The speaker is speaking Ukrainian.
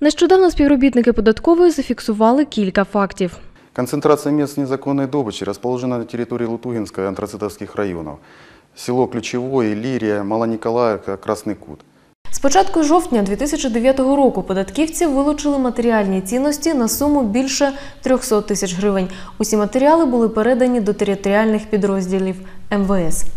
Нещодавно співробітники податкової зафіксували кілька фактів. Концентрація мест незаконной добичі розположена на території Лутугинска и антрацитовских районов. Село Лірія, Мала Малониколаевка, Красний Кут. З початку жовтня 2009 року податківці вилучили матеріальні цінності на суму більше 300 тисяч гривень. Усі матеріали були передані до територіальних підрозділів МВС.